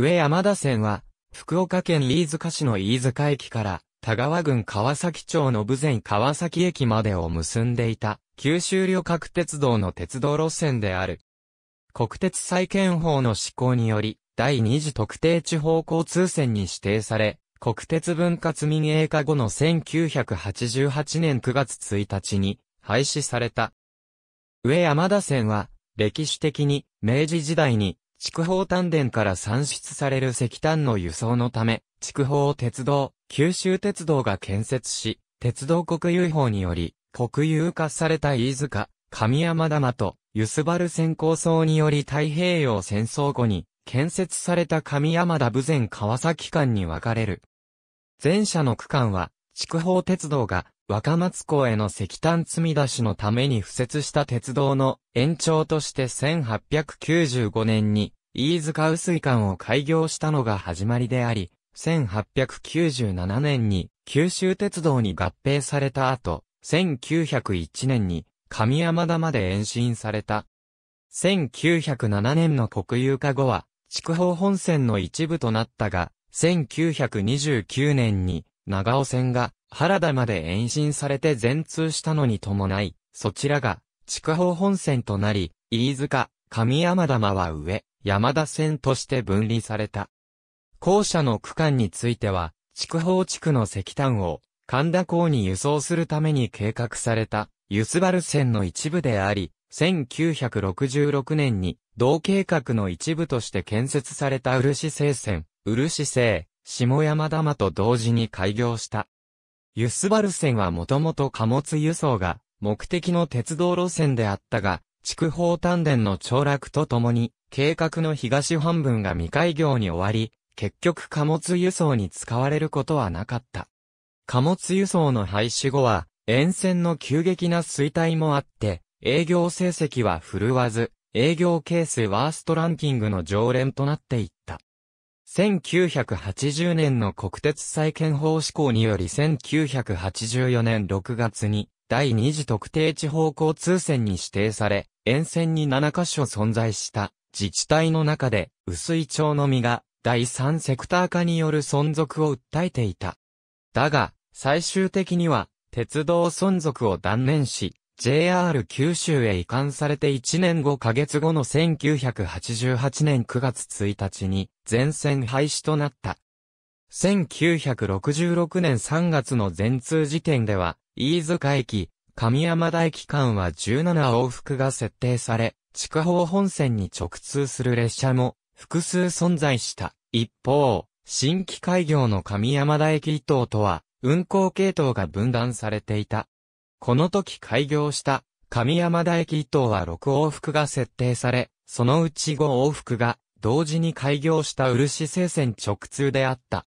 上山田線は、福岡県飯塚市の飯塚駅から、田川郡川崎町の武前川崎駅までを結んでいた、九州旅客鉄道の鉄道路線である。国鉄再建法の施行により、第二次特定地方交通線に指定され、国鉄分割民営化後の1988年9月1日に廃止された。上山田線は、歴史的に明治時代に筑豊丹田から産出される石炭の輸送のため、筑豊鉄道、九州鉄道が建設し、鉄道国有法により、国有化された飯塚、神山玉と、ユスバル線構想により太平洋戦争後に、建設された神山田武前川崎間に分かれる。前者の区間は、筑豊鉄道が若松港への石炭積み出しのために敷設した鉄道の延長として1895年に飯塚薄井館を開業したのが始まりであり、1897年に九州鉄道に合併された後、1901年に上山田まで延伸された。1907年の国有化後は、筑豊本線の一部となったが、1929年に長尾線が原田まで延伸されて全通したのに伴い、そちらが筑豊本線となり、飯塚、上山玉は上、山田線として分離された。校舎の区間については、筑豊地区の石炭を神田港に輸送するために計画された、ゆすばる線の一部であり、1966年に同計画の一部として建設された漆製線、漆製、下山玉と同時に開業した。ユスバル線はもともと貨物輸送が目的の鉄道路線であったが、筑豊丹田の凋落とともに、計画の東半分が未開業に終わり、結局貨物輸送に使われることはなかった。貨物輸送の廃止後は、沿線の急激な衰退もあって、営業成績は振るわず、営業係数ワーストランキングの常連となっていっ1980年の国鉄再建法施行により1984年6月に第二次特定地方交通線に指定され、沿線に7カ所存在した自治体の中で薄い町のみが第3セクター化による存続を訴えていた。だが、最終的には鉄道存続を断念し、JR 九州へ移管されて1年5ヶ月後の1988年9月1日に全線廃止となった。1966年3月の全通時点では、飯塚駅、神山台駅間は17往復が設定され、地下方本線に直通する列車も複数存在した。一方、新規開業の神山田駅伊東とは、運行系統が分断されていた。この時開業した上山田駅伊等は6往復が設定され、そのうち5往復が同時に開業した漆生線直通であった。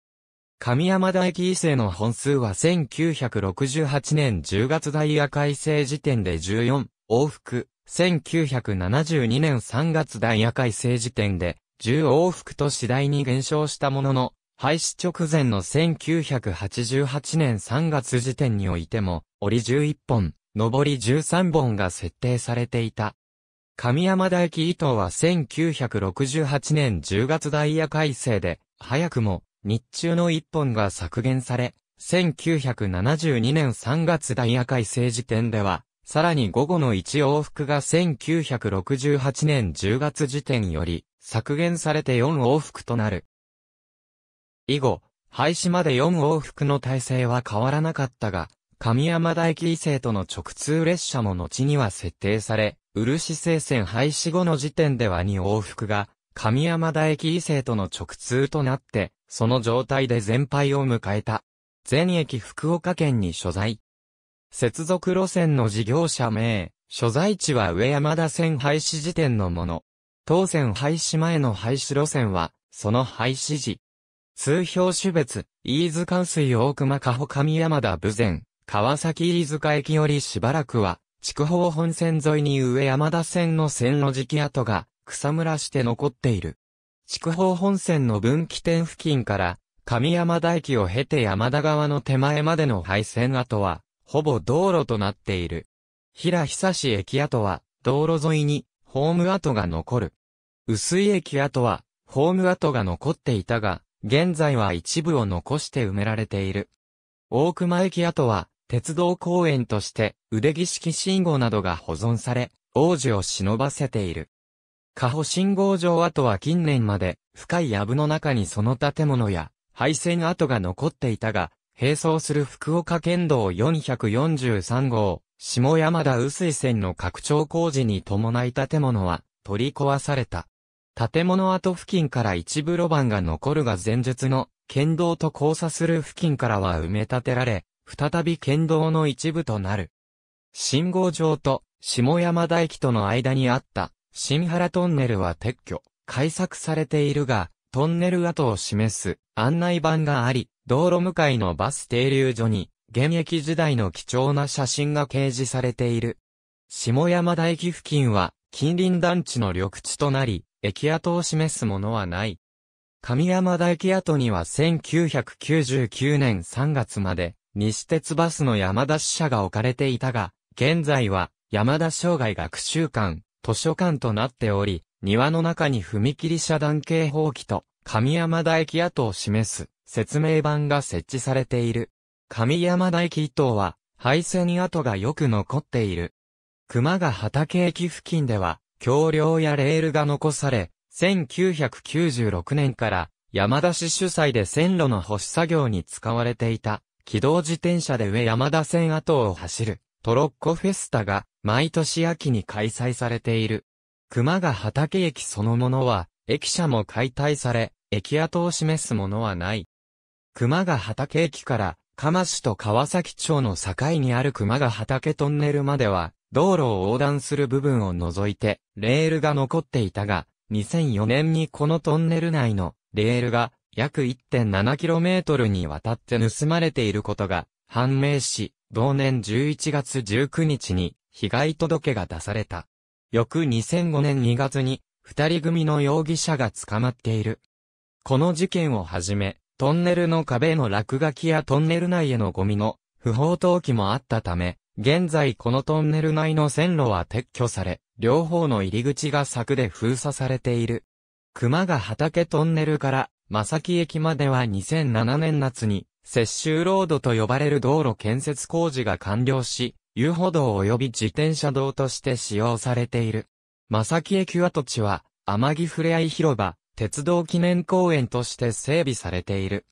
上山田駅伊勢の本数は1968年10月ダイヤ改正時点で14往復、1972年3月ダイヤ改正時点で10往復と次第に減少したものの、廃止直前の1988年3月時点においても、折11本、上り13本が設定されていた。神山田駅伊藤は1968年10月ダイヤ改正で、早くも日中の1本が削減され、1972年3月ダイヤ改正時点では、さらに午後の1往復が1968年10月時点より削減されて4往復となる。以後、廃止まで4往復の体制は変わらなかったが、神山大駅伊勢との直通列車も後には設定され、漆生線廃止後の時点では2往復が、神山大駅伊勢との直通となって、その状態で全廃を迎えた。全駅福岡県に所在。接続路線の事業者名、所在地は上山田線廃止時点のもの。当線廃止前の廃止路線は、その廃止時、通標種別、飯津水大熊加保上山田武前、川崎飯塚駅よりしばらくは、筑豊本線沿いに上山田線の線路敷跡が草むらして残っている。筑豊本線の分岐点付近から、上山田駅を経て山田川の手前までの廃線跡は、ほぼ道路となっている。平久市駅跡は、道路沿いに、ホーム跡が残る。薄い駅跡は、ホーム跡が残っていたが、現在は一部を残して埋められている。大熊駅跡は、鉄道公園として、腕儀式信号などが保存され、王子を忍ばせている。加保信号場跡は近年まで、深い藪の中にその建物や、廃線跡が残っていたが、並走する福岡県道443号、下山田臼井線の拡張工事に伴い建物は取り壊された。建物跡付近から一部路盤が残るが前述の県道と交差する付近からは埋め立てられ、再び県道の一部となる。信号場と下山台駅との間にあった新原トンネルは撤去、改作されているが、トンネル跡を示す案内板があり、道路向かいのバス停留所に、現役時代の貴重な写真が掲示されている。下山台駅付近は、近隣団地の緑地となり、駅跡を示すものはない。神山田駅跡には1999年3月まで、西鉄バスの山田支社が置かれていたが、現在は山田障害学習館、図書館となっており、庭の中に踏切遮断警報器と神山田駅跡を示す説明板が設置されている。神山田駅一等は廃線跡がよく残っている。熊ヶ畑駅付近では橋梁やレールが残され、1996年から山田市主催で線路の保守作業に使われていた、機動自転車で上山田線跡を走る、トロッコフェスタが毎年秋に開催されている。熊ヶ畑駅そのものは、駅舎も解体され、駅跡を示すものはない。熊ヶ畑駅から、鎌市と川崎町の境にある熊ヶ畑トンネルまでは、道路を横断する部分を除いて、レールが残っていたが、2004年にこのトンネル内のレールが約 1.7km にわたって盗まれていることが判明し、同年11月19日に被害届が出された。翌2005年2月に二人組の容疑者が捕まっている。この事件をはじめ、トンネルの壁の落書きやトンネル内へのゴミの不法投棄もあったため、現在このトンネル内の線路は撤去され、両方の入り口が柵で封鎖されている。熊が畑トンネルから、正木駅までは2007年夏に、接収ロードと呼ばれる道路建設工事が完了し、遊歩道及び自転車道として使用されている。正木駅跡地は、天城ふれあい広場、鉄道記念公園として整備されている。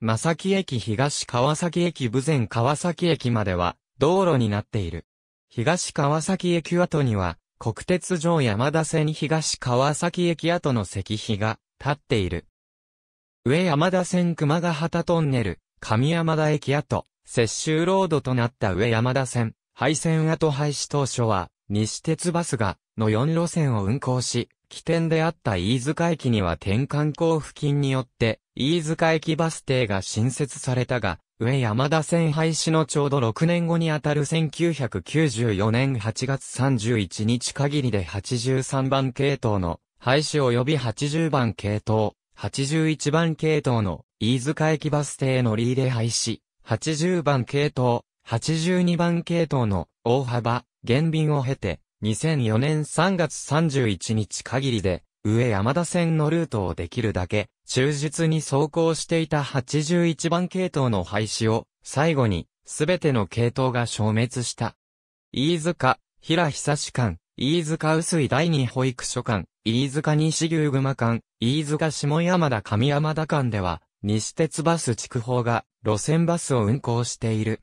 正木駅東川崎駅武前川崎駅までは、道路になっている。東川崎駅跡には、国鉄上山田線東川崎駅跡の石碑が立っている。上山田線熊ヶ畑トンネル、上山田駅跡、雪収ロードとなった上山田線、廃線跡廃止当初は、西鉄バスが、の4路線を運行し、起点であった飯塚駅には転換口付近によって、飯塚駅バス停が新設されたが、上山田線廃止のちょうど6年後にあたる1994年8月31日限りで83番系統の廃止及び80番系統、81番系統の飯塚駅バス停乗り入れ廃止、80番系統、82番系統の大幅減便を経て、2004年3月31日限りで、上山田線のルートをできるだけ、忠実に走行していた81番系統の廃止を、最後に、すべての系統が消滅した。飯塚、平久志館、飯塚薄井第二保育所館、飯塚西牛熊館、飯塚下山田上山田館では、西鉄バス筑豊が路線バスを運行している。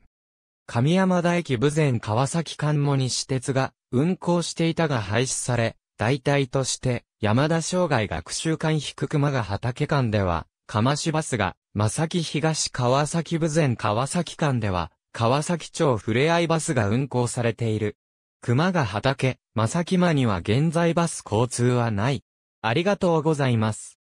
上山田駅部前川崎間も西鉄が運行していたが廃止され、代替として、山田生涯学習館低熊が畑間では、釜市バスが、正木東川崎部前川崎間では、川崎町ふれあいバスが運行されている。熊が畑、正木間には現在バス交通はない。ありがとうございます。